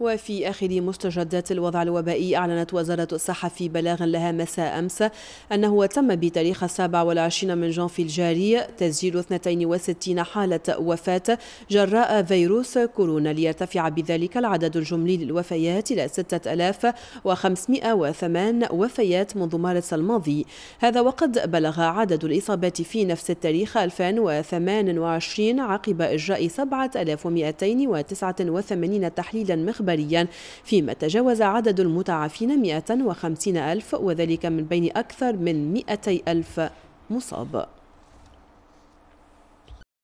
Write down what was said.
وفي آخر مستجدات الوضع الوبائي أعلنت وزارة الصحة في بلاغ لها مساء أمس أنه تم بتاريخ 27 من جانفي الجاري تسجيل 62 حالة وفاة جراء فيروس كورونا ليرتفع بذلك العدد الجملي للوفيات إلى 6508 وفيات منذ مارس الماضي هذا وقد بلغ عدد الإصابات في نفس التاريخ 2028 عقب إجراء 7289 تحليلا مخبرا إجباريا فيما تجاوز عدد المتعافين 150 ألف وذلك من بين أكثر من 200 ألف مصاب